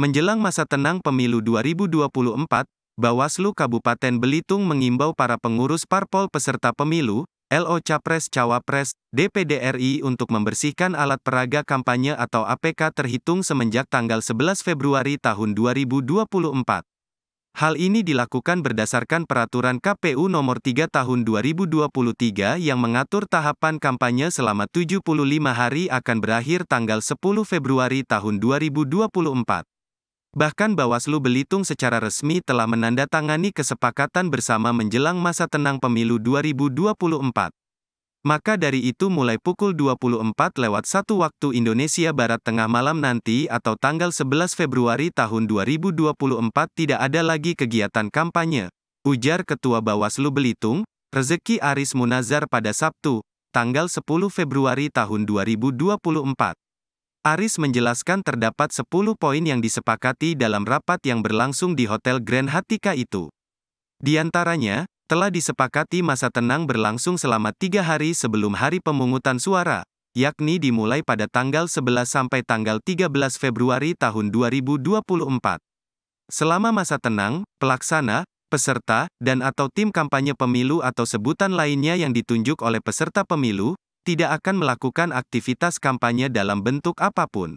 Menjelang masa tenang pemilu 2024, Bawaslu Kabupaten Belitung mengimbau para pengurus parpol peserta pemilu, LO Capres Cawapres, DPD RI untuk membersihkan alat peraga kampanye atau APK terhitung semenjak tanggal 11 Februari tahun 2024. Hal ini dilakukan berdasarkan peraturan KPU nomor 3 tahun 2023 yang mengatur tahapan kampanye selama 75 hari akan berakhir tanggal 10 Februari tahun 2024. Bahkan Bawaslu Belitung secara resmi telah menandatangani kesepakatan bersama menjelang masa tenang pemilu 2024. Maka dari itu mulai pukul 24 lewat 1 waktu Indonesia Barat tengah malam nanti atau tanggal 11 Februari tahun 2024 tidak ada lagi kegiatan kampanye, ujar Ketua Bawaslu Belitung, Rezeki Aris Munazar pada Sabtu, tanggal 10 Februari tahun 2024. Aris menjelaskan terdapat 10 poin yang disepakati dalam rapat yang berlangsung di Hotel Grand Hatika itu. Di antaranya, telah disepakati masa tenang berlangsung selama tiga hari sebelum hari pemungutan suara, yakni dimulai pada tanggal 11 sampai tanggal 13 Februari tahun 2024. Selama masa tenang, pelaksana, peserta, dan atau tim kampanye pemilu atau sebutan lainnya yang ditunjuk oleh peserta pemilu, tidak akan melakukan aktivitas kampanye dalam bentuk apapun.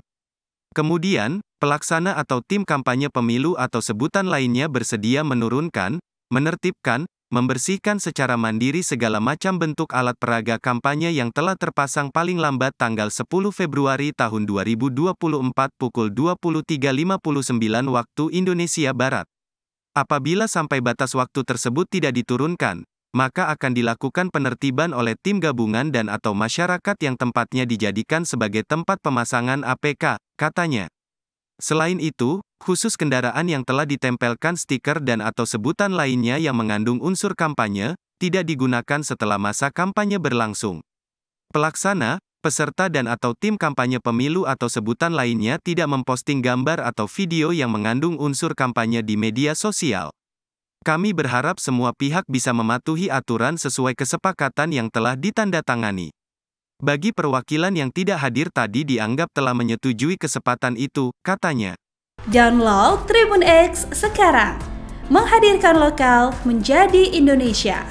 Kemudian, pelaksana atau tim kampanye pemilu atau sebutan lainnya bersedia menurunkan, menertibkan, membersihkan secara mandiri segala macam bentuk alat peraga kampanye yang telah terpasang paling lambat tanggal 10 Februari tahun 2024 pukul 23.59 waktu Indonesia Barat. Apabila sampai batas waktu tersebut tidak diturunkan, maka akan dilakukan penertiban oleh tim gabungan dan atau masyarakat yang tempatnya dijadikan sebagai tempat pemasangan APK, katanya. Selain itu, khusus kendaraan yang telah ditempelkan stiker dan atau sebutan lainnya yang mengandung unsur kampanye, tidak digunakan setelah masa kampanye berlangsung. Pelaksana, peserta dan atau tim kampanye pemilu atau sebutan lainnya tidak memposting gambar atau video yang mengandung unsur kampanye di media sosial. Kami berharap semua pihak bisa mematuhi aturan sesuai kesepakatan yang telah ditandatangani. Bagi perwakilan yang tidak hadir tadi dianggap telah menyetujui kesempatan itu, katanya. Download Tribun X sekarang. Menghadirkan lokal menjadi Indonesia.